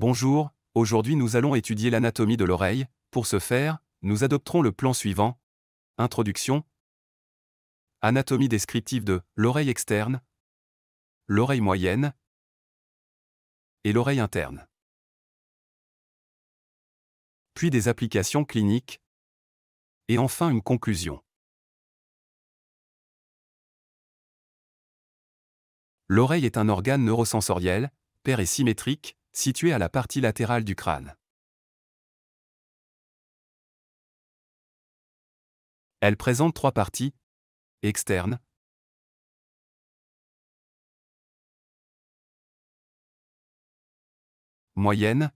Bonjour, aujourd'hui nous allons étudier l'anatomie de l'oreille. Pour ce faire, nous adopterons le plan suivant. Introduction. Anatomie descriptive de l'oreille externe, l'oreille moyenne et l'oreille interne. Puis des applications cliniques et enfin une conclusion. L'oreille est un organe neurosensoriel, pair et symétrique, située à la partie latérale du crâne. Elle présente trois parties, externe, moyenne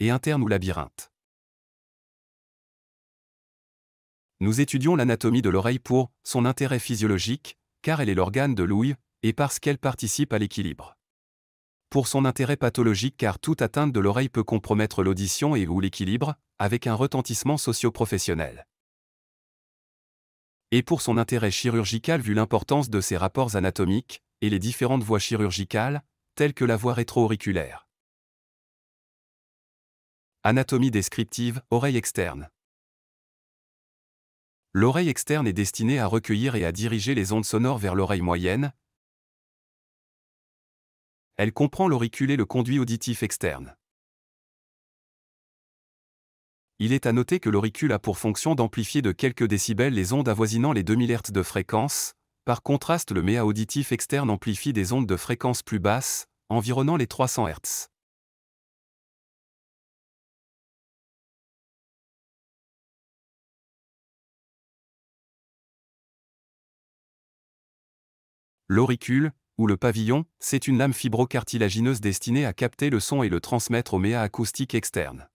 et interne ou labyrinthe. Nous étudions l'anatomie de l'oreille pour son intérêt physiologique, car elle est l'organe de l'ouïe, et parce qu'elle participe à l'équilibre. Pour son intérêt pathologique car toute atteinte de l'oreille peut compromettre l'audition et ou l'équilibre, avec un retentissement socio-professionnel. Et pour son intérêt chirurgical vu l'importance de ses rapports anatomiques et les différentes voies chirurgicales, telles que la voie rétro-auriculaire. Anatomie descriptive, oreille externe. L'oreille externe est destinée à recueillir et à diriger les ondes sonores vers l'oreille moyenne, elle comprend l'auricule et le conduit auditif externe. Il est à noter que l'auricule a pour fonction d'amplifier de quelques décibels les ondes avoisinant les 2000 Hz de fréquence, par contraste le méa auditif externe amplifie des ondes de fréquence plus basse, environnant les 300 Hz. L'auricule, ou le pavillon, c'est une lame fibrocartilagineuse destinée à capter le son et le transmettre au méa acoustique externe.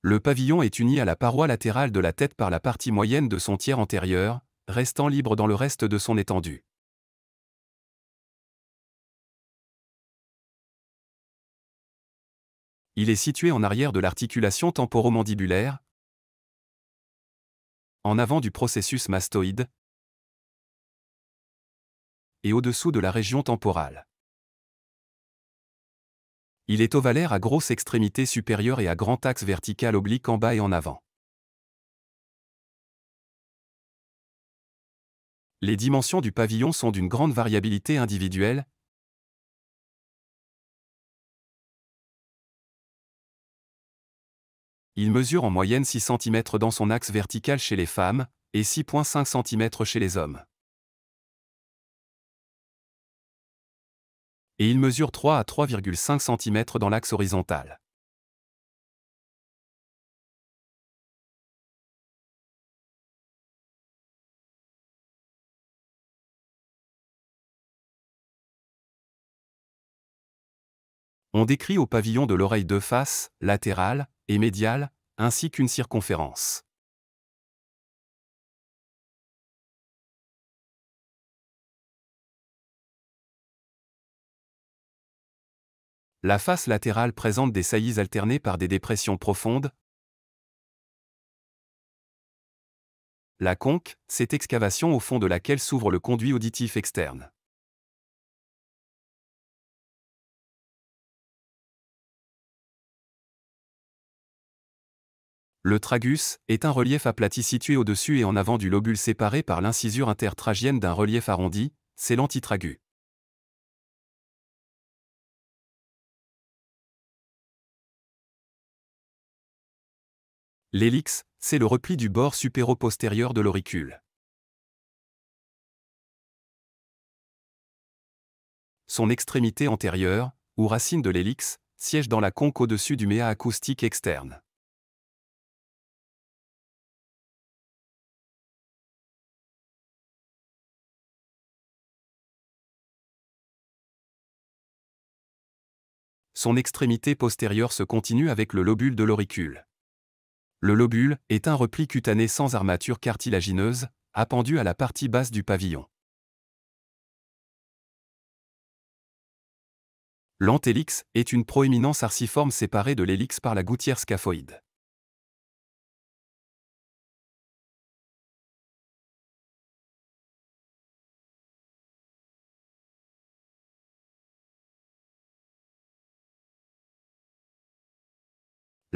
Le pavillon est uni à la paroi latérale de la tête par la partie moyenne de son tiers antérieur, restant libre dans le reste de son étendue. Il est situé en arrière de l'articulation temporomandibulaire, en avant du processus mastoïde, et au-dessous de la région temporale. Il est ovalaire à grosse extrémité supérieure et à grand axe vertical oblique en bas et en avant. Les dimensions du pavillon sont d'une grande variabilité individuelle. Il mesure en moyenne 6 cm dans son axe vertical chez les femmes et 6,5 cm chez les hommes. et il mesure 3 à 3,5 cm dans l'axe horizontal. On décrit au pavillon de l'oreille deux faces, latérale et médiale, ainsi qu'une circonférence. La face latérale présente des saillies alternées par des dépressions profondes. La conque, cette excavation au fond de laquelle s'ouvre le conduit auditif externe. Le tragus est un relief aplati situé au-dessus et en avant du lobule séparé par l'incisure intertragienne d'un relief arrondi, c'est l'antitragus. L'hélix, c'est le repli du bord supéro-postérieur de l'auricule. Son extrémité antérieure, ou racine de l'hélix, siège dans la conque au-dessus du méa acoustique externe. Son extrémité postérieure se continue avec le lobule de l'auricule. Le lobule est un repli cutané sans armature cartilagineuse, appendu à la partie basse du pavillon. L'antélix est une proéminence arciforme séparée de l'hélix par la gouttière scaphoïde.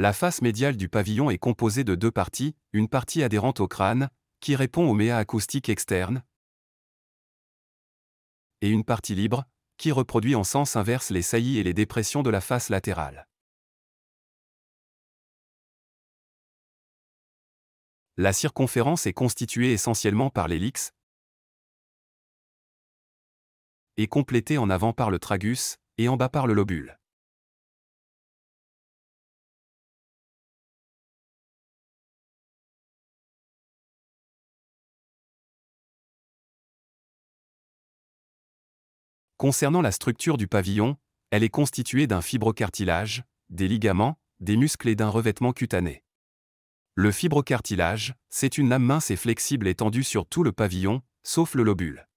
La face médiale du pavillon est composée de deux parties, une partie adhérente au crâne, qui répond au méa acoustique externe, et une partie libre, qui reproduit en sens inverse les saillies et les dépressions de la face latérale. La circonférence est constituée essentiellement par l'hélix et complétée en avant par le tragus et en bas par le lobule. Concernant la structure du pavillon, elle est constituée d'un fibrocartilage, des ligaments, des muscles et d'un revêtement cutané. Le fibrocartilage, c'est une lame mince et flexible étendue sur tout le pavillon, sauf le lobule.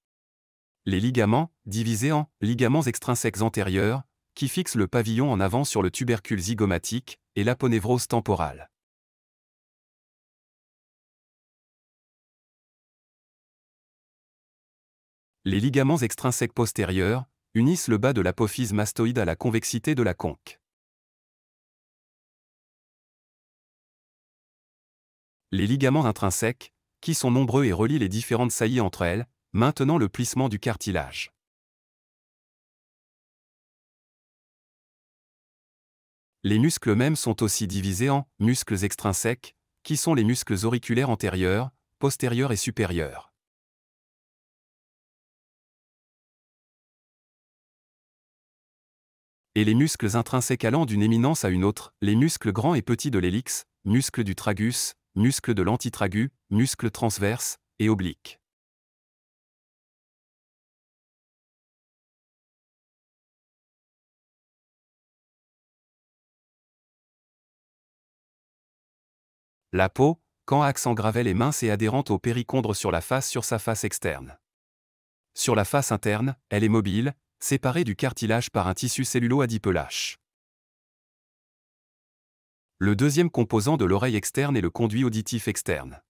Les ligaments, divisés en ligaments extrinsèques antérieurs, qui fixent le pavillon en avant sur le tubercule zygomatique et l'aponévrose temporale. Les ligaments extrinsèques postérieurs unissent le bas de l'apophyse mastoïde à la convexité de la conque. Les ligaments intrinsèques, qui sont nombreux et relient les différentes saillies entre elles, maintenant le plissement du cartilage. Les muscles mêmes sont aussi divisés en muscles extrinsèques, qui sont les muscles auriculaires antérieurs, postérieurs et supérieurs. et les muscles intrinsèques allant d'une éminence à une autre, les muscles grands et petits de l'hélix, muscles du tragus, muscles de l'antitragus, muscles transverses et obliques. La peau, quand en gravel est mince et adhérente au péricondre sur la face sur sa face externe. Sur la face interne, elle est mobile, séparé du cartilage par un tissu cellulo Le deuxième composant de l'oreille externe est le conduit auditif externe.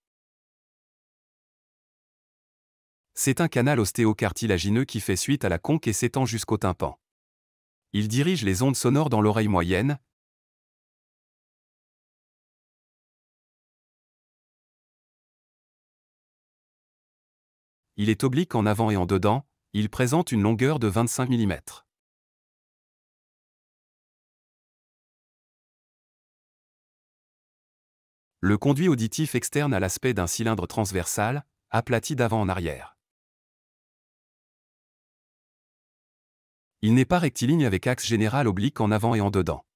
C'est un canal ostéocartilagineux qui fait suite à la conque et s'étend jusqu'au tympan. Il dirige les ondes sonores dans l'oreille moyenne. Il est oblique en avant et en dedans, il présente une longueur de 25 mm. Le conduit auditif externe a l'aspect d'un cylindre transversal, aplati d'avant en arrière. Il n'est pas rectiligne avec axe général oblique en avant et en dedans.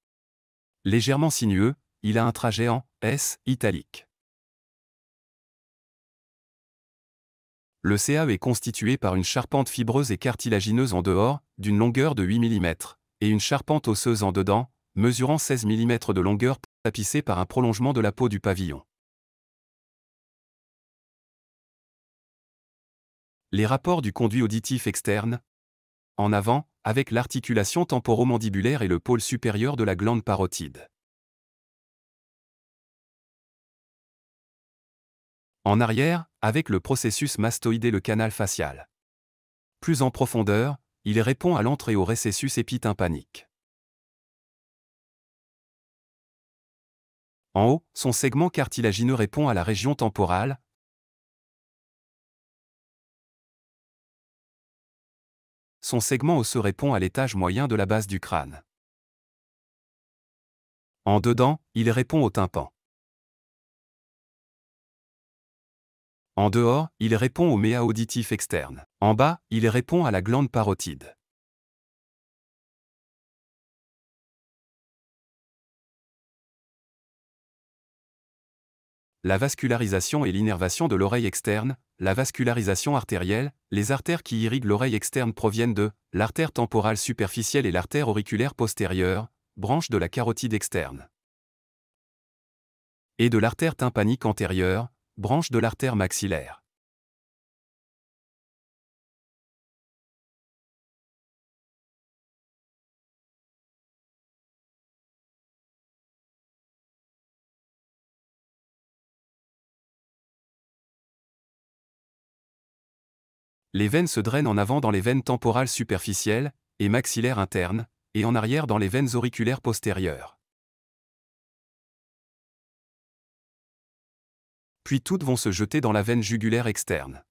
Légèrement sinueux, il a un trajet en S italique. Le CA est constitué par une charpente fibreuse et cartilagineuse en dehors, d'une longueur de 8 mm, et une charpente osseuse en dedans, mesurant 16 mm de longueur, tapissée par un prolongement de la peau du pavillon. Les rapports du conduit auditif externe. En avant, avec l'articulation temporomandibulaire et le pôle supérieur de la glande parotide. En arrière, avec le processus mastoïde et le canal facial. Plus en profondeur, il répond à l'entrée au récessus épitympanique. En haut, son segment cartilagineux répond à la région temporale. Son segment osseux répond à l'étage moyen de la base du crâne. En dedans, il répond au tympan. En dehors, il répond au méa auditif externe. En bas, il répond à la glande parotide. La vascularisation et l'innervation de l'oreille externe, la vascularisation artérielle, les artères qui irriguent l'oreille externe proviennent de l'artère temporale superficielle et l'artère auriculaire postérieure, branche de la carotide externe, et de l'artère tympanique antérieure, branche de l'artère maxillaire. Les veines se drainent en avant dans les veines temporales superficielles et maxillaires internes, et en arrière dans les veines auriculaires postérieures. puis toutes vont se jeter dans la veine jugulaire externe.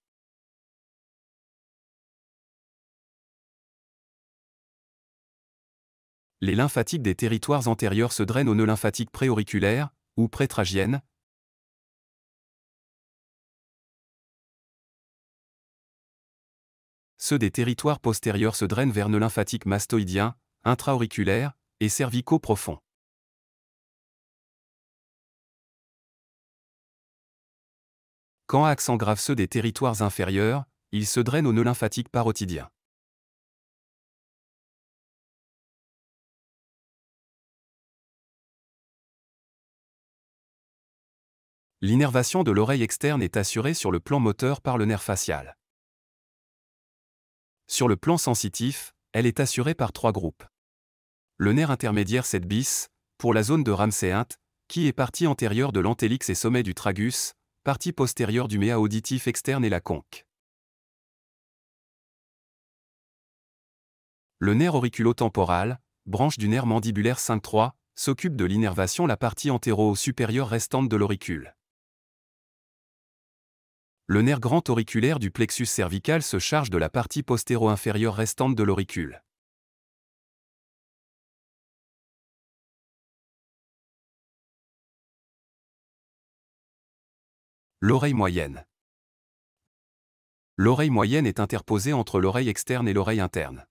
Les lymphatiques des territoires antérieurs se drainent aux nœuds lymphatiques préauriculaires ou prétragiennes. Ceux des territoires postérieurs se drainent vers nœuds lymphatiques mastoïdiens, intraauriculaires et cervicaux profonds. Quand accent grave ceux des territoires inférieurs, ils se draine au nœud lymphatique parotidien. L'innervation de l'oreille externe est assurée sur le plan moteur par le nerf facial. Sur le plan sensitif, elle est assurée par trois groupes. Le nerf intermédiaire 7 bis, pour la zone de Ramsey qui est partie antérieure de l'antélix et sommet du tragus, partie postérieure du méa auditif externe et la conque. Le nerf auriculotemporal, branche du nerf mandibulaire 5-3, s'occupe de l'innervation la partie antéro-supérieure restante de l'auricule. Le nerf grand auriculaire du plexus cervical se charge de la partie postéro-inférieure restante de l'auricule. L'oreille moyenne. L'oreille moyenne est interposée entre l'oreille externe et l'oreille interne.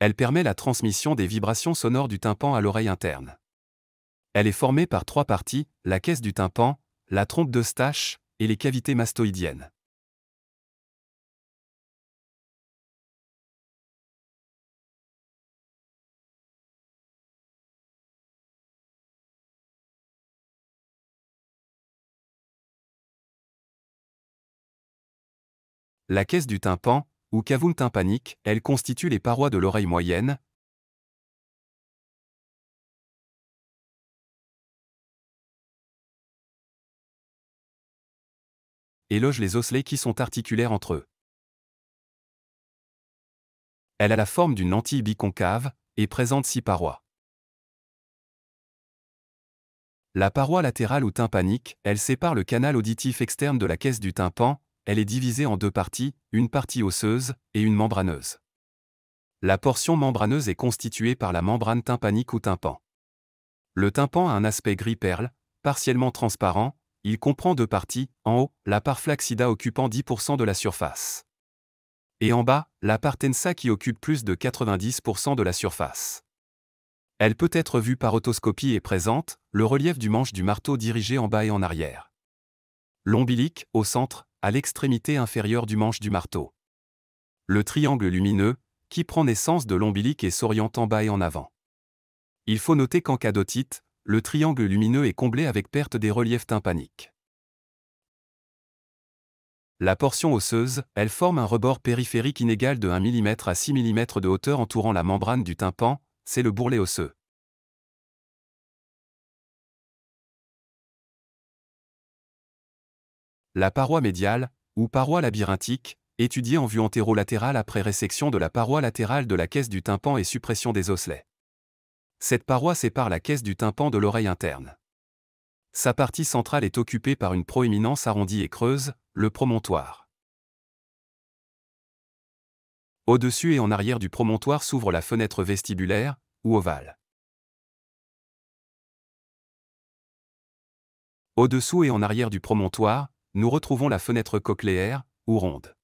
Elle permet la transmission des vibrations sonores du tympan à l'oreille interne. Elle est formée par trois parties, la caisse du tympan, la trompe d'Eustache et les cavités mastoïdiennes. La caisse du tympan, ou cavoum tympanique, elle constitue les parois de l'oreille moyenne. et loge les osselets qui sont articulaires entre eux. Elle a la forme d'une lentille biconcave et présente six parois. La paroi latérale ou tympanique, elle sépare le canal auditif externe de la caisse du tympan, elle est divisée en deux parties, une partie osseuse et une membraneuse. La portion membraneuse est constituée par la membrane tympanique ou tympan. Le tympan a un aspect gris-perle, partiellement transparent, il comprend deux parties, en haut, la part flaxida occupant 10% de la surface. Et en bas, la part tensa qui occupe plus de 90% de la surface. Elle peut être vue par otoscopie et présente le relief du manche du marteau dirigé en bas et en arrière. L'ombilique, au centre, à l'extrémité inférieure du manche du marteau. Le triangle lumineux, qui prend naissance de l'ombilic et s'oriente en bas et en avant. Il faut noter qu'en cas d'otite, le triangle lumineux est comblé avec perte des reliefs tympaniques. La portion osseuse, elle forme un rebord périphérique inégal de 1 mm à 6 mm de hauteur entourant la membrane du tympan, c'est le bourrelet osseux. la paroi médiale, ou paroi labyrinthique, étudiée en vue antéro-latérale après résection de la paroi latérale de la caisse du tympan et suppression des osselets. Cette paroi sépare la caisse du tympan de l'oreille interne. Sa partie centrale est occupée par une proéminence arrondie et creuse, le promontoire. Au-dessus et en arrière du promontoire s'ouvre la fenêtre vestibulaire, ou ovale. Au-dessous et en arrière du promontoire, nous retrouvons la fenêtre cochléaire, ou ronde.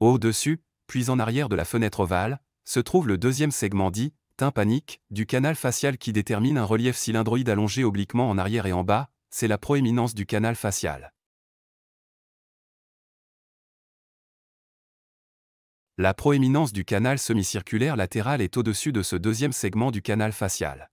Au-dessus, puis en arrière de la fenêtre ovale, se trouve le deuxième segment dit tympanique du canal facial qui détermine un relief cylindroïde allongé obliquement en arrière et en bas, c'est la proéminence du canal facial. La proéminence du canal semi-circulaire latéral est au-dessus de ce deuxième segment du canal facial.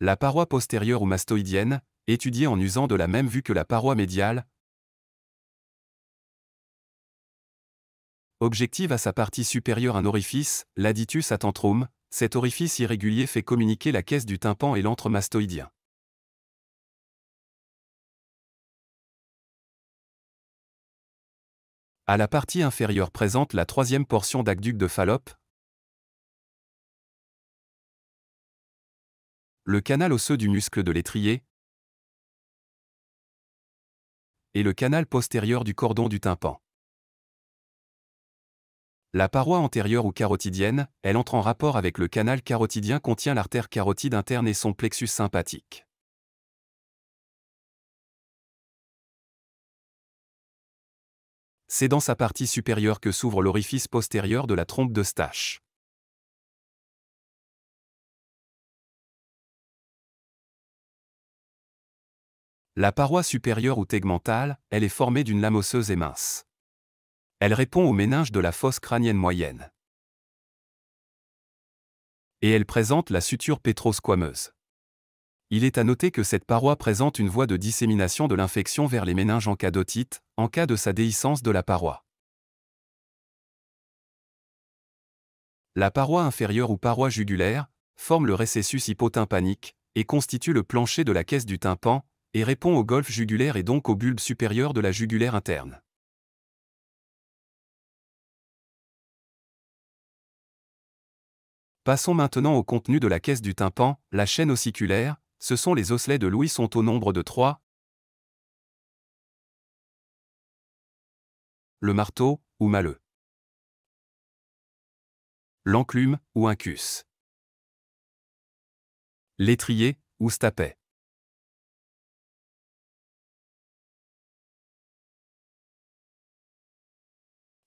La paroi postérieure ou mastoïdienne, étudiée en usant de la même vue que la paroi médiale, objective à sa partie supérieure un orifice, l'aditus tantrum, cet orifice irrégulier fait communiquer la caisse du tympan et l'antre mastoïdien. À la partie inférieure présente la troisième portion d'aqueduc de Fallope, le canal osseux du muscle de l'étrier et le canal postérieur du cordon du tympan. La paroi antérieure ou carotidienne, elle entre en rapport avec le canal carotidien contient l'artère carotide interne et son plexus sympathique. C'est dans sa partie supérieure que s'ouvre l'orifice postérieur de la trompe de stache. La paroi supérieure ou tegmentale, elle est formée d'une lame osseuse et mince. Elle répond au méninge de la fosse crânienne moyenne. Et elle présente la suture pétrosquameuse. Il est à noter que cette paroi présente une voie de dissémination de l'infection vers les méninges en cas d'otite, en cas de sa déhiscence de la paroi. La paroi inférieure ou paroi jugulaire forme le récessus hypotympanique et constitue le plancher de la caisse du tympan, et répond au golfe jugulaire et donc au bulbe supérieur de la jugulaire interne. Passons maintenant au contenu de la caisse du tympan, la chaîne ossiculaire, ce sont les osselets de Louis sont au nombre de trois. Le marteau, ou maleux. L'enclume, ou incus. L'étrier, ou stapet.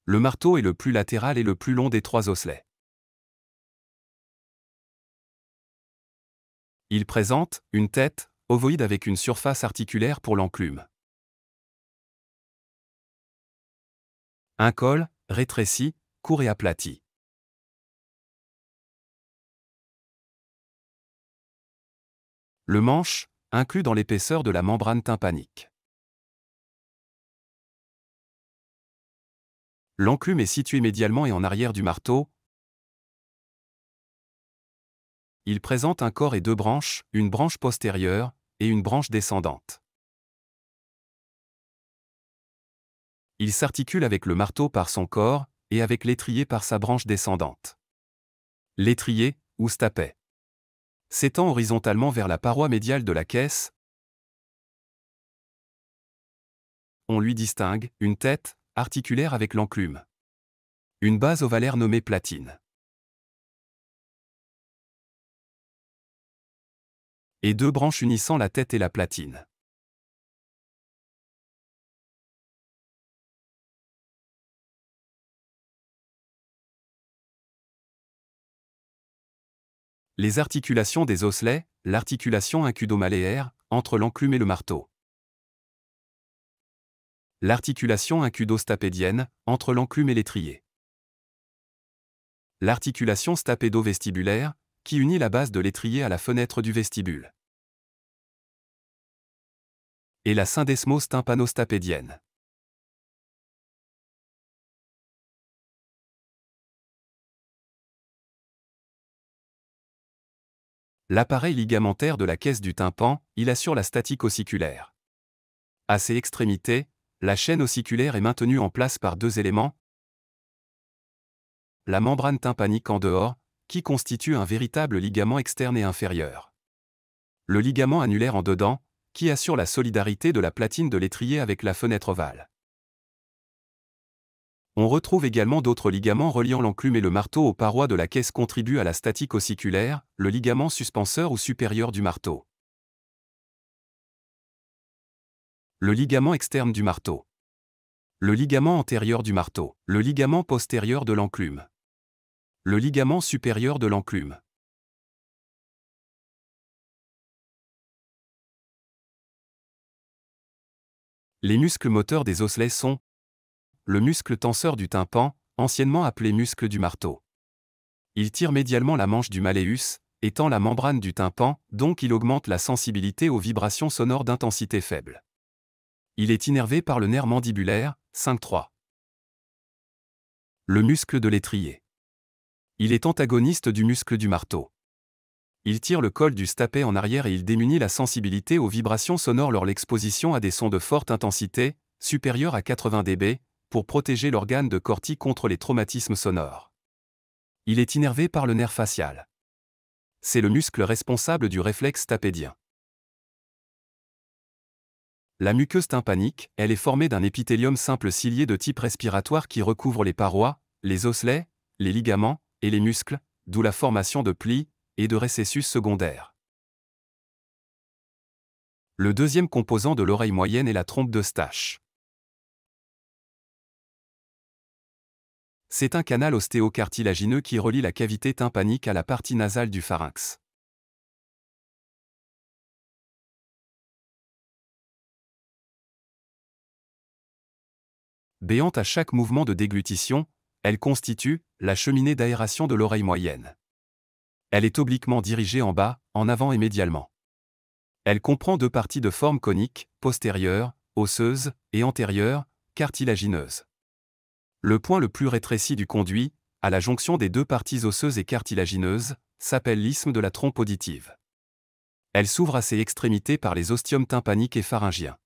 Le marteau est le plus latéral et le plus long des trois osselets. Il présente une tête, ovoïde avec une surface articulaire pour l'enclume. Un col, rétréci, court et aplati. Le manche, inclus dans l'épaisseur de la membrane tympanique. L'enclume est située médialement et en arrière du marteau. Il présente un corps et deux branches, une branche postérieure et une branche descendante. Il s'articule avec le marteau par son corps et avec l'étrier par sa branche descendante. L'étrier, ou stapet, s'étend horizontalement vers la paroi médiale de la caisse. On lui distingue une tête, articulaire avec l'enclume. Une base ovalaire nommée platine. Et deux branches unissant la tête et la platine. Les articulations des osselets, l'articulation incudomaléaire, entre l'enclume et le marteau l'articulation incudostapédienne entre l'enclume et l'étrier. L'articulation stapédo-vestibulaire, qui unit la base de l'étrier à la fenêtre du vestibule. Et la syndesmos tympanostapédienne. L'appareil ligamentaire de la caisse du tympan, il assure la statique ossiculaire. À ses extrémités, la chaîne ossiculaire est maintenue en place par deux éléments. La membrane tympanique en dehors, qui constitue un véritable ligament externe et inférieur. Le ligament annulaire en dedans, qui assure la solidarité de la platine de l'étrier avec la fenêtre ovale. On retrouve également d'autres ligaments reliant l'enclume et le marteau aux parois de la caisse contribuent à la statique ossiculaire, le ligament suspenseur ou supérieur du marteau. Le ligament externe du marteau. Le ligament antérieur du marteau. Le ligament postérieur de l'enclume. Le ligament supérieur de l'enclume. Les muscles moteurs des osselets sont le muscle tenseur du tympan, anciennement appelé muscle du marteau. Il tire médialement la manche du maléus, étend la membrane du tympan, donc il augmente la sensibilité aux vibrations sonores d'intensité faible. Il est innervé par le nerf mandibulaire, 5-3. Le muscle de l'étrier. Il est antagoniste du muscle du marteau. Il tire le col du stapé en arrière et il démunit la sensibilité aux vibrations sonores lors l'exposition à des sons de forte intensité, supérieurs à 80 dB, pour protéger l'organe de Corti contre les traumatismes sonores. Il est innervé par le nerf facial. C'est le muscle responsable du réflexe tapédien. La muqueuse tympanique, elle est formée d'un épithélium simple cilié de type respiratoire qui recouvre les parois, les osselets, les ligaments et les muscles, d'où la formation de plis et de récessus secondaires. Le deuxième composant de l'oreille moyenne est la trompe d'Eustache. C'est un canal ostéocartilagineux qui relie la cavité tympanique à la partie nasale du pharynx. Béante à chaque mouvement de déglutition, elle constitue la cheminée d'aération de l'oreille moyenne. Elle est obliquement dirigée en bas, en avant et médialement. Elle comprend deux parties de forme conique, postérieure, osseuse, et antérieure, cartilagineuse. Le point le plus rétréci du conduit, à la jonction des deux parties osseuses et cartilagineuses, s'appelle l'isthme de la trompe auditive. Elle s'ouvre à ses extrémités par les ostiums tympaniques et pharyngiens.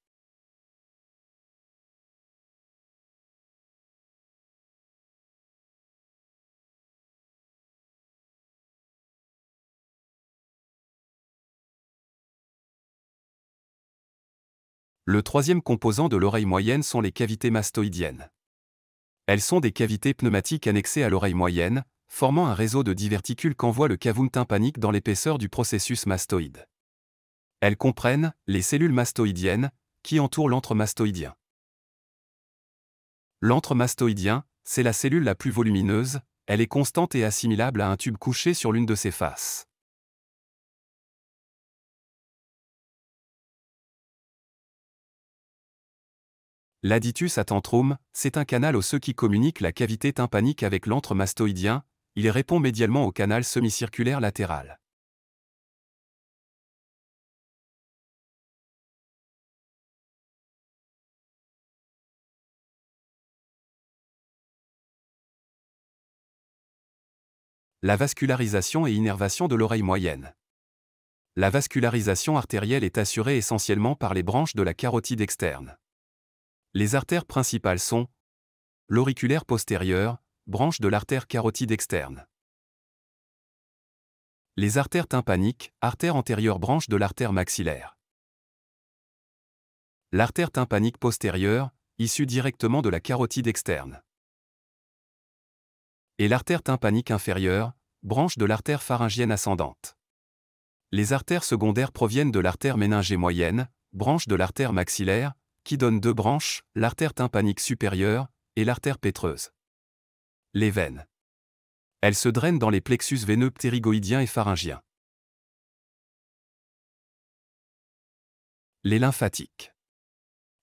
Le troisième composant de l'oreille moyenne sont les cavités mastoïdiennes. Elles sont des cavités pneumatiques annexées à l'oreille moyenne, formant un réseau de diverticules qu'envoie le cavum tympanique dans l'épaisseur du processus mastoïde. Elles comprennent les cellules mastoïdiennes, qui entourent l'antre mastoïdien. mastoïdien, c'est la cellule la plus volumineuse, elle est constante et assimilable à un tube couché sur l'une de ses faces. L'aditus atentrum, c'est un canal osseux qui communique la cavité tympanique avec l'antre mastoïdien, il répond médialement au canal semi-circulaire latéral. La vascularisation et innervation de l'oreille moyenne. La vascularisation artérielle est assurée essentiellement par les branches de la carotide externe. Les artères principales sont l'auriculaire postérieure, branche de l'artère carotide externe. Les artères tympaniques, artère antérieure branche de l'artère maxillaire. L'artère tympanique postérieure, issue directement de la carotide externe. Et l'artère tympanique inférieure, branche de l'artère pharyngienne ascendante. Les artères secondaires proviennent de l'artère méningée moyenne, branche de l'artère maxillaire, qui donne deux branches, l'artère tympanique supérieure et l'artère pétreuse. Les veines. Elles se drainent dans les plexus veineux ptérygoïdiens et pharyngiens. Les lymphatiques.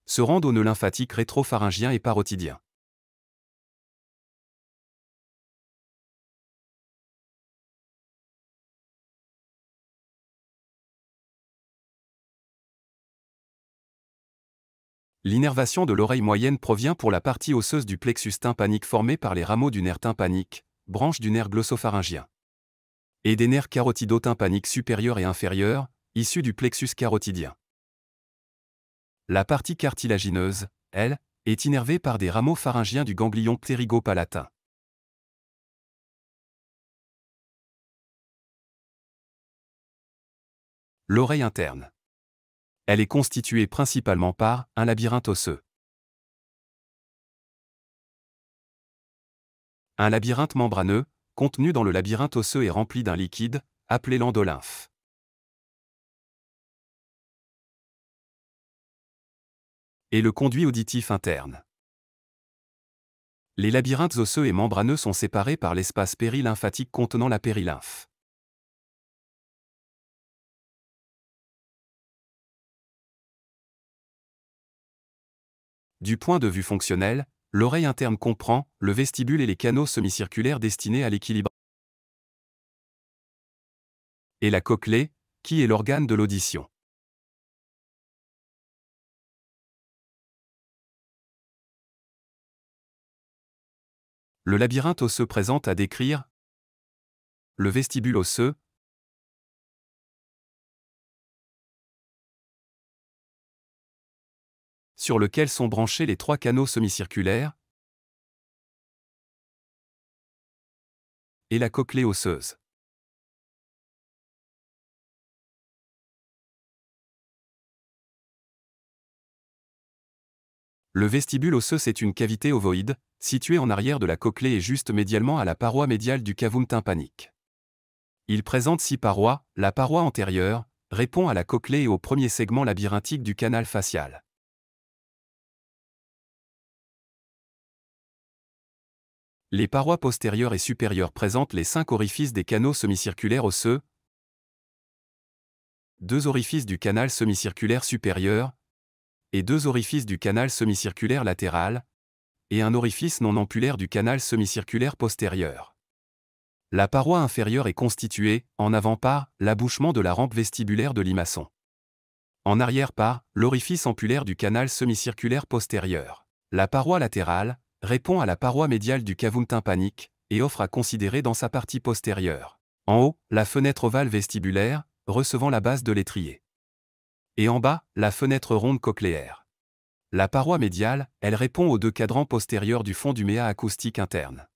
Se rendent aux nœuds lymphatiques rétropharyngiens et parotidiens. L'innervation de l'oreille moyenne provient pour la partie osseuse du plexus tympanique formé par les rameaux du nerf tympanique, branche du nerf glossopharyngien, et des nerfs carotido-tympaniques supérieurs et inférieurs, issus du plexus carotidien. La partie cartilagineuse, elle, est innervée par des rameaux pharyngiens du ganglion ptérigopalatin. L'oreille interne elle est constituée principalement par un labyrinthe osseux. Un labyrinthe membraneux, contenu dans le labyrinthe osseux et rempli d'un liquide, appelé l'endolymphe. Et le conduit auditif interne. Les labyrinthes osseux et membraneux sont séparés par l'espace périlymphatique contenant la périlymphe. Du point de vue fonctionnel, l'oreille interne comprend le vestibule et les canaux semi-circulaires destinés à l'équilibre et la cochlée, qui est l'organe de l'audition. Le labyrinthe osseux présente à décrire le vestibule osseux, sur lequel sont branchés les trois canaux semi-circulaires et la cochlée osseuse. Le vestibule osseux est une cavité ovoïde, située en arrière de la cochlée et juste médialement à la paroi médiale du cavum tympanique. Il présente six parois, la paroi antérieure répond à la cochlée et au premier segment labyrinthique du canal facial. Les parois postérieures et supérieures présentent les cinq orifices des canaux semicirculaires osseux, deux orifices du canal semicirculaire supérieur, et deux orifices du canal semicirculaire latéral, et un orifice non ampulaire du canal semicirculaire postérieur. La paroi inférieure est constituée, en avant par, l'abouchement de la rampe vestibulaire de limaçon. En arrière par, l'orifice ampulaire du canal semicirculaire postérieur. La paroi latérale, répond à la paroi médiale du cavum tympanique et offre à considérer dans sa partie postérieure. En haut, la fenêtre ovale vestibulaire, recevant la base de l'étrier. Et en bas, la fenêtre ronde cochléaire. La paroi médiale, elle répond aux deux cadrans postérieurs du fond du méa acoustique interne.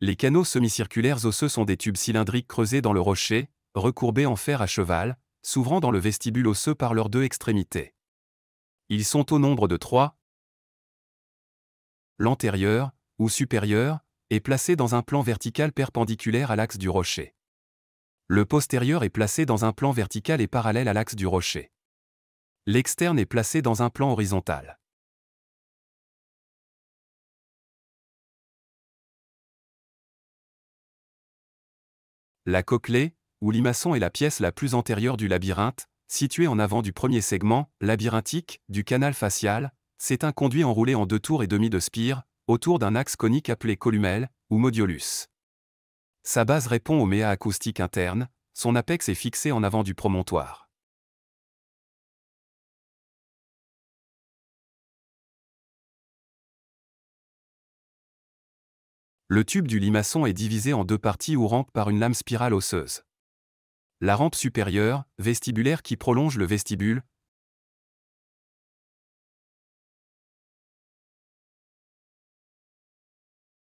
Les canaux semi-circulaires osseux sont des tubes cylindriques creusés dans le rocher, recourbés en fer à cheval, s'ouvrant dans le vestibule osseux par leurs deux extrémités. Ils sont au nombre de trois. L'antérieur, ou supérieur, est placé dans un plan vertical perpendiculaire à l'axe du rocher. Le postérieur est placé dans un plan vertical et parallèle à l'axe du rocher. L'externe est placé dans un plan horizontal. La cochlée, où Limaçon est la pièce la plus antérieure du labyrinthe, située en avant du premier segment, labyrinthique, du canal facial, c'est un conduit enroulé en deux tours et demi de spire, autour d'un axe conique appelé columelle, ou modiolus. Sa base répond au méa acoustique interne, son apex est fixé en avant du promontoire. Le tube du limaçon est divisé en deux parties ou rampe par une lame spirale osseuse la rampe supérieure, vestibulaire qui prolonge le vestibule.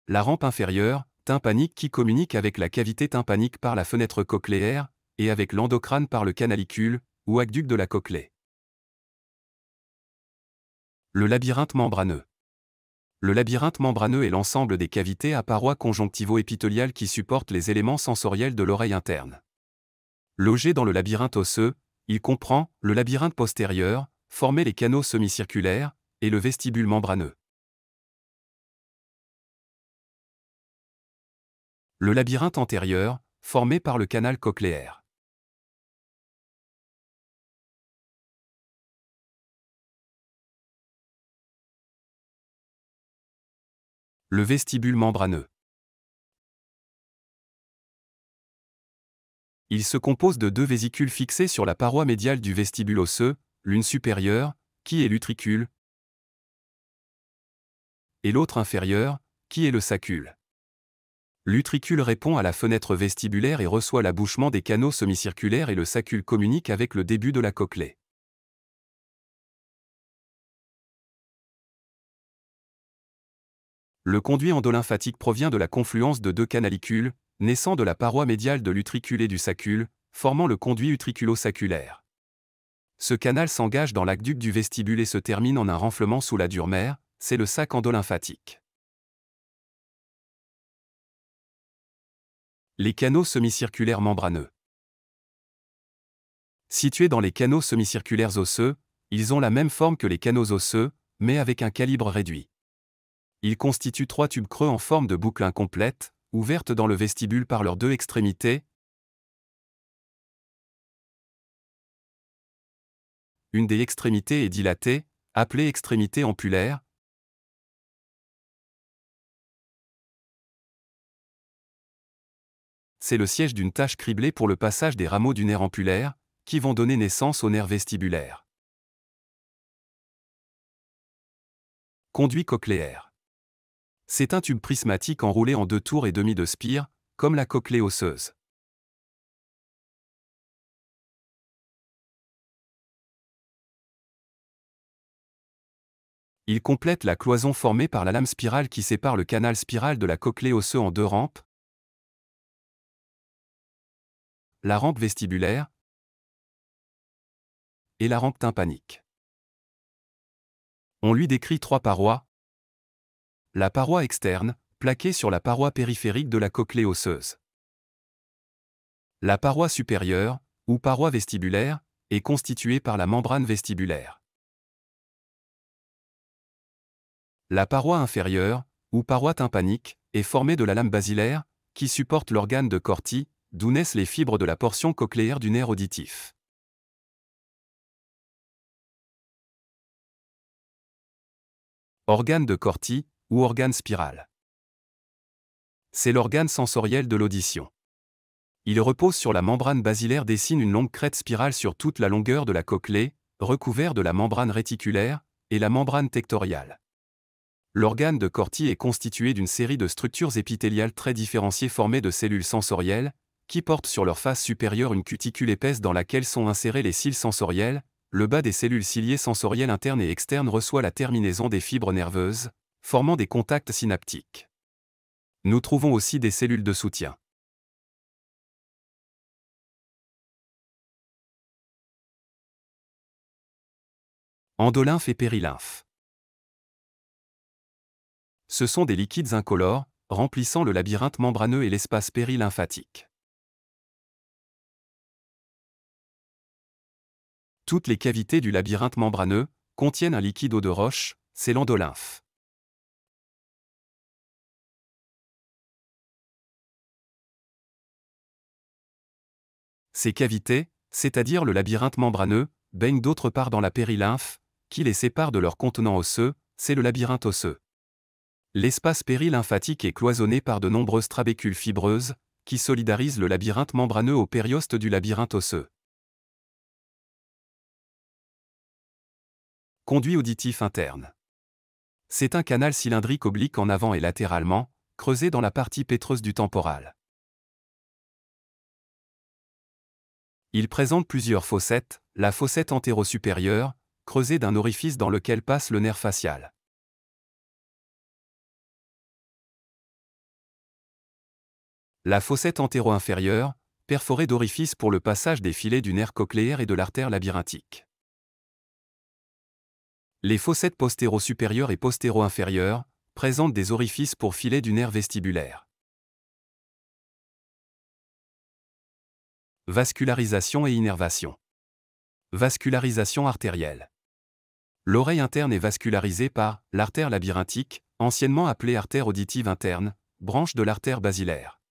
La rampe inférieure, tympanique qui communique avec la cavité tympanique par la fenêtre cochléaire, et avec l'endocrane par le canalicule, ou aqueduc de la cochlée. Le labyrinthe membraneux. Le labyrinthe membraneux est l'ensemble des cavités à parois conjonctivo-épithéliales qui supportent les éléments sensoriels de l'oreille interne. Logé dans le labyrinthe osseux, il comprend le labyrinthe postérieur, formé les canaux semi-circulaires, et le vestibule membraneux. Le labyrinthe antérieur, formé par le canal cochléaire. Le vestibule membraneux. Il se compose de deux vésicules fixées sur la paroi médiale du vestibule osseux, l'une supérieure, qui est l'utricule, et l'autre inférieure, qui est le sacule. L'utricule répond à la fenêtre vestibulaire et reçoit l'abouchement des canaux semi-circulaires et le sacule communique avec le début de la cochlée. Le conduit endolymphatique provient de la confluence de deux canalicules, naissant de la paroi médiale de l'utriculé du sacule, formant le conduit utriculo-saculaire. Ce canal s'engage dans l'acduque du vestibule et se termine en un renflement sous la dure mère, c'est le sac endolymphatique. Les canaux semi-circulaires membraneux. Situés dans les canaux semi-circulaires osseux, ils ont la même forme que les canaux osseux, mais avec un calibre réduit. Ils constituent trois tubes creux en forme de boucle incomplète, ouvertes dans le vestibule par leurs deux extrémités. Une des extrémités est dilatée, appelée extrémité ampulaire. C'est le siège d'une tache criblée pour le passage des rameaux du nerf ampulaire, qui vont donner naissance au nerf vestibulaire. Conduit cochléaire. C'est un tube prismatique enroulé en deux tours et demi de spire, comme la cochlée osseuse. Il complète la cloison formée par la lame spirale qui sépare le canal spiral de la cochlée osseuse en deux rampes, la rampe vestibulaire et la rampe tympanique. On lui décrit trois parois, la paroi externe, plaquée sur la paroi périphérique de la cochlée osseuse. La paroi supérieure, ou paroi vestibulaire, est constituée par la membrane vestibulaire. La paroi inférieure, ou paroi tympanique, est formée de la lame basilaire, qui supporte l'organe de Corti, d'où naissent les fibres de la portion cochléaire du nerf auditif. Organe de Corti, ou organe spiral. C'est l'organe sensoriel de l'audition. Il repose sur la membrane basilaire dessine une longue crête spirale sur toute la longueur de la cochlée, recouvert de la membrane réticulaire et la membrane tectoriale. L'organe de Corti est constitué d'une série de structures épithéliales très différenciées formées de cellules sensorielles, qui portent sur leur face supérieure une cuticule épaisse dans laquelle sont insérés les cils sensoriels, le bas des cellules ciliées sensorielles internes et externes reçoit la terminaison des fibres nerveuses, formant des contacts synaptiques. Nous trouvons aussi des cellules de soutien. Endolymphe et périlymphe. Ce sont des liquides incolores, remplissant le labyrinthe membraneux et l'espace périlymphatique. Toutes les cavités du labyrinthe membraneux contiennent un liquide eau de roche, c'est l'endolymphe. Ces cavités, c'est-à-dire le labyrinthe membraneux, baignent d'autre part dans la périlymphe, qui les sépare de leur contenant osseux, c'est le labyrinthe osseux. L'espace périlymphatique est cloisonné par de nombreuses trabécules fibreuses, qui solidarisent le labyrinthe membraneux au périoste du labyrinthe osseux. Conduit auditif interne. C'est un canal cylindrique oblique en avant et latéralement, creusé dans la partie pétreuse du temporal. Il présente plusieurs fossettes, la fossette entéro supérieure creusée d'un orifice dans lequel passe le nerf facial. La fossette entéro inférieure perforée d'orifices pour le passage des filets du nerf cochléaire et de l'artère labyrinthique. Les fossettes postéro-supérieures et postéro-inférieures présentent des orifices pour filets du nerf vestibulaire. Vascularisation et innervation. Vascularisation artérielle. L'oreille interne est vascularisée par l'artère labyrinthique, anciennement appelée artère auditive interne, branche de l'artère basilaire.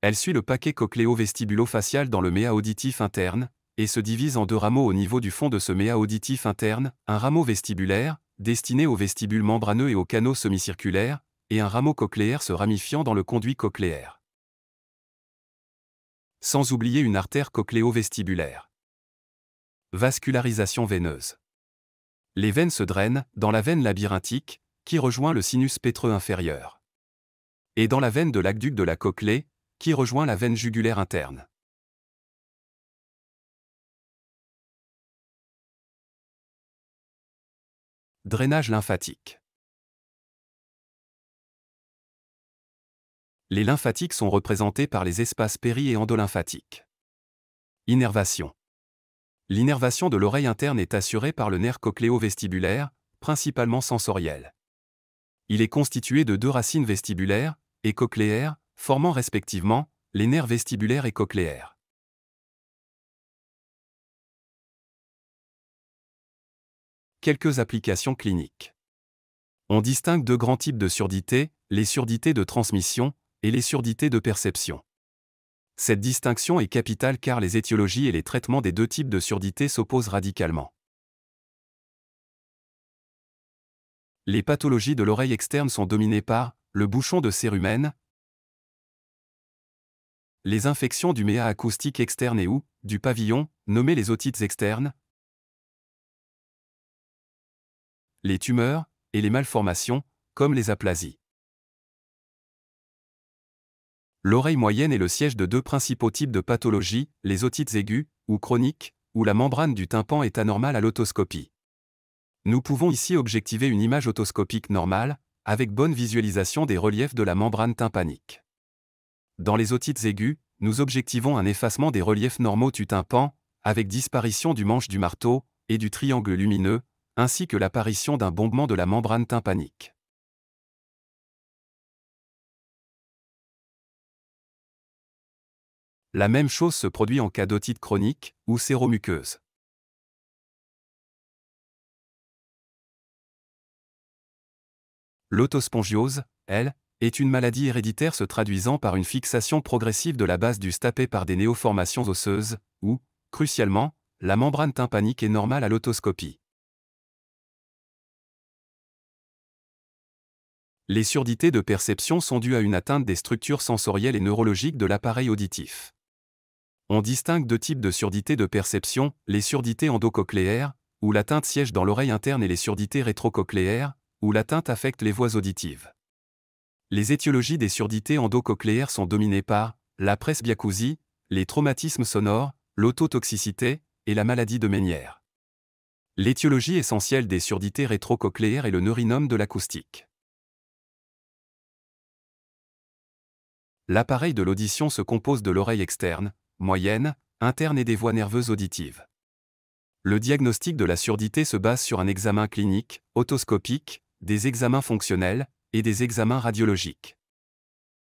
Elle suit le paquet cochléo-vestibulo-facial dans le méa auditif interne et se divise en deux rameaux au niveau du fond de ce méa auditif interne, un rameau vestibulaire, destiné au vestibule membraneux et aux canaux semi-circulaires, et un rameau cochléaire se ramifiant dans le conduit cochléaire sans oublier une artère cochléo-vestibulaire. Vascularisation veineuse. Les veines se drainent dans la veine labyrinthique, qui rejoint le sinus pétreux inférieur, et dans la veine de l'acduque de la cochlée, qui rejoint la veine jugulaire interne. Drainage lymphatique. les lymphatiques sont représentés par les espaces péri- et endolymphatiques. Innervation. L'innervation de l'oreille interne est assurée par le nerf cochléo-vestibulaire, principalement sensoriel. Il est constitué de deux racines vestibulaires et cochléaires, formant respectivement les nerfs vestibulaires et cochléaires. Quelques applications cliniques. On distingue deux grands types de surdité, les surdités de transmission, et les surdités de perception. Cette distinction est capitale car les étiologies et les traitements des deux types de surdité s'opposent radicalement. Les pathologies de l'oreille externe sont dominées par le bouchon de cérumen, les infections du méa acoustique externe et ou du pavillon, nommées les otites externes, les tumeurs et les malformations, comme les aplasies. L'oreille moyenne est le siège de deux principaux types de pathologies, les otites aiguës, ou chroniques, où la membrane du tympan est anormale à l'autoscopie. Nous pouvons ici objectiver une image otoscopique normale, avec bonne visualisation des reliefs de la membrane tympanique. Dans les otites aiguës, nous objectivons un effacement des reliefs normaux du tympan, avec disparition du manche du marteau et du triangle lumineux, ainsi que l'apparition d'un bombement de la membrane tympanique. La même chose se produit en cas d'otite chronique ou séromuqueuse. L'autospongiose, elle, est une maladie héréditaire se traduisant par une fixation progressive de la base du stapé par des néoformations osseuses, où, crucialement, la membrane tympanique est normale à l'autoscopie. Les surdités de perception sont dues à une atteinte des structures sensorielles et neurologiques de l'appareil auditif. On distingue deux types de surdité de perception, les surdités endocochléaires, où l'atteinte siège dans l'oreille interne et les surdités rétrocochléaires, où l'atteinte affecte les voies auditives. Les étiologies des surdités endocochléaires sont dominées par la presbyacousie, les traumatismes sonores, l'autotoxicité et la maladie de Ménière. L'étiologie essentielle des surdités rétrocochléaires est le neurinome de l'acoustique. L'appareil de l'audition se compose de l'oreille externe, moyenne, interne et des voies nerveuses auditives. Le diagnostic de la surdité se base sur un examen clinique, otoscopique, des examens fonctionnels et des examens radiologiques.